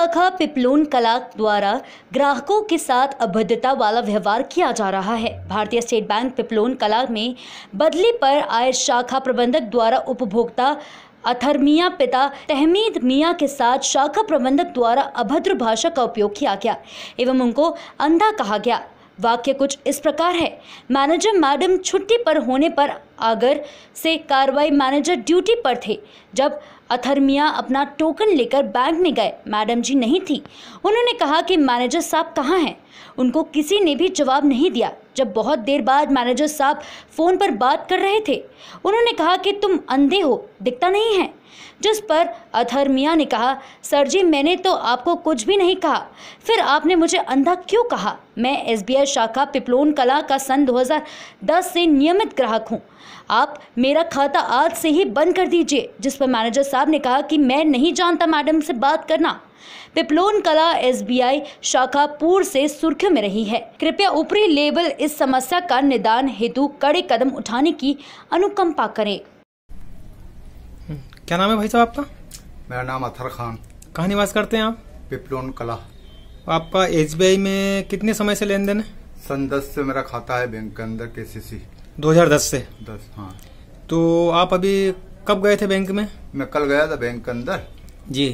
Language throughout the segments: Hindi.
शाखा पिपलून कला द्वारा ग्राहकों के साथ अभद्रता वाला व्यवहार किया जा रहा है भारतीय स्टेट बैंक पिपलून कला में बदले पर आय शाखा प्रबंधक द्वारा उपभोक्ता अथर मियाँ पिता तहमीद मियाँ के साथ शाखा प्रबंधक द्वारा अभद्र भाषा का उपयोग किया गया एवं उनको अंधा कहा गया वाक्य कुछ इस प्रकार है मैनेजर मैडम छुट्टी पर होने पर आगर से कार्रवाई मैनेजर ड्यूटी पर थे जब अथर्मिया अपना टोकन लेकर बैंक में गए मैडम जी नहीं थी उन्होंने कहा कि मैनेजर साहब कहाँ हैं उनको किसी ने भी जवाब नहीं दिया जब बहुत देर बाद मैनेजर साहब फ़ोन पर बात कर रहे थे उन्होंने कहा कि तुम अंधे हो दिखता नहीं है जिस पर अथर मियाँ ने कहा सर जी मैंने तो आपको कुछ भी नहीं कहा फिर आपने मुझे अंधा क्यों कहा मैं एसबीआई शाखा पिपलोन कला का सन 2010 से नियमित ग्राहक हूँ आप मेरा खाता आज से ही बंद कर दीजिए जिस पर मैनेजर साहब साहब ने कहा कि मैं नहीं जानता मैडम से बात करना पिपलोन कला एसबीआई शाखा पूर्व से सुर्खियों में रही है कृपया ऊपरी लेवल इस समस्या का निदान हेतु कड़े कदम उठाने की अनुकंपा करे क्या नाम है भाई साहब आपका मेरा नाम अथर खान कहाँ निवास करते हैं आप पिपलोन कला आपका एस में कितने समय से लेन देन है सन दस से मेरा खाता है बैंक के अंदर के सी दो हजार दस से दस हाँ तो आप अभी कब गए थे बैंक में मैं कल गया था बैंक के अंदर जी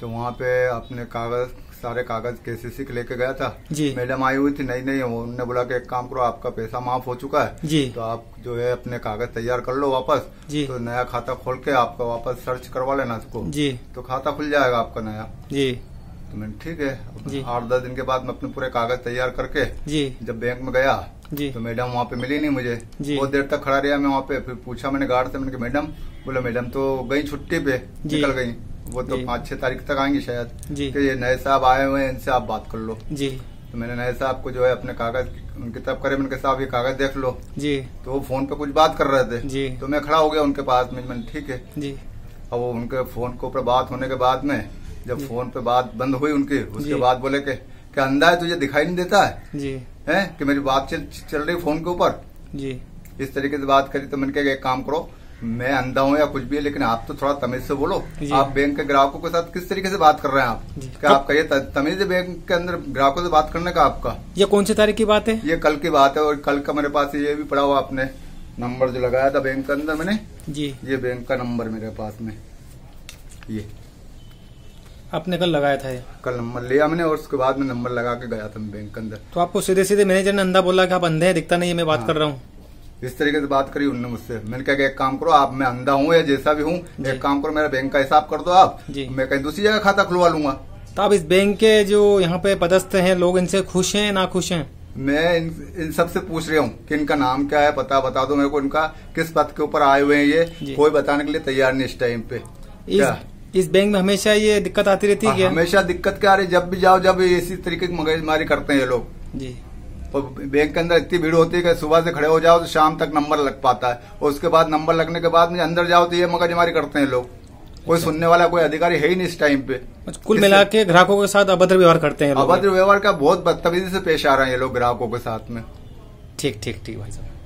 तो वहाँ पे अपने कागज सारे कागज सी के लेके गया था जी मैडम आई हुई थी नहीं नहीं उन्होंने बोला कि एक काम करो आपका पैसा माफ हो चुका है जी तो आप जो है अपने कागज तैयार कर लो वापस जी तो नया खाता खोल के आपका वापस सर्च करवा लेना उसको जी तो खाता खुल जाएगा आपका नया जी तो मैंने ठीक है आठ दस दिन के बाद मैं अपने पूरे कागज तैयार करके जी जब बैंक में गया जी तो मैडम वहाँ पे मिली नहीं मुझे बहुत देर तक खड़ा रहा मैं वहाँ पे फिर पूछा मैंने गार्ड से मैंने कहा मैडम बोला मैडम तो गई छुट्टी पे निकल गई वो तो पाँच छह तारीख तक आएंगी शायद कि तो ये नए साहब आए हुए हैं इनसे आप बात कर लो जी तो मैंने नए साहब को जो है अपने कागज उनकी तरफ करे मैंने साहब ये कागज देख लो जी तो वो फोन पे कुछ बात कर रहे थे जी तो मैं खड़ा हो गया उनके पास में मैंने ठीक है जी अब वो उनके फोन के ऊपर बात होने के बाद में जब फोन पे बात बंद हुई उनकी उसके बाद बोले के क्या अंधा है तुझे दिखाई नहीं देता है जी है कि मेरी बात चल चल रही फोन के ऊपर जी इस तरीके से बात करी तो मैंने कहा एक काम करो मैं अंधा हूँ या कुछ भी है लेकिन आप तो थोड़ा तमीज से बोलो आप बैंक के ग्राहकों के साथ किस तरीके से बात कर रहे हैं आप क्या आपका कहिए तमीज बैंक के अंदर ग्राहकों से बात करने का आपका ये कौन सी तारीख की बात है ये कल की बात है और कल का मेरे पास ये भी पड़ा हुआ आपने नंबर जो लगाया था बैंक के अंदर मैंने जी ये बैंक का नंबर मेरे पास में ये आपने कल लगाया था कल नंबर लिया मैंने और उसके बाद में नंबर लगा के गया था बैंक के अंदर तो आपको सीधे सीधे मैनेजर ने अंधा बोला कि आप अंधे हैं दिखता नहीं है मैं बात हाँ। कर रहा हूँ इस तरीके से बात करी उनने मुझसे मैंने कहा एक काम करो आप मैं अंधा हूँ या जैसा भी हूँ एक काम करो मेरा बैंक का हिसाब कर दो आप मैं कहीं दूसरी जगह खाता खुलवा लूंगा तो आप इस बैंक के जो यहाँ पे पदस्थ हैं लोग इनसे खुश हैं ना खुश हैं मैं इन, इन सबसे पूछ रहा हूँ कि इनका नाम क्या है पता बता दो मेरे को इनका किस पद के ऊपर आए हुए हैं ये कोई बताने के लिए तैयार नहीं इस टाइम पे इस, इस बैंक में हमेशा ये दिक्कत आती रहती है हाँ, हमेशा दिक्कत क्या रही जब भी जाओ जब इसी तरीके की मगजमारी करते हैं ये लोग जी तो बैंक के अंदर इतनी भीड़ होती है कि सुबह से खड़े हो जाओ तो शाम तक नंबर लग पाता है और उसके बाद नंबर लगने के बाद में अंदर जाओ तो ये मगजमारी करते हैं लोग कोई अच्छा। सुनने वाला कोई अधिकारी है ही नहीं इस टाइम पे अच्छा, कुल मिला के ग्राहकों के साथ अभद्र व्यवहार करते हैं अभद्र व्यवहार का बहुत बदतमीजी से पेश आ रहे हैं ये लोग ग्राहकों के साथ में ठीक ठीक ठीक भाई साहब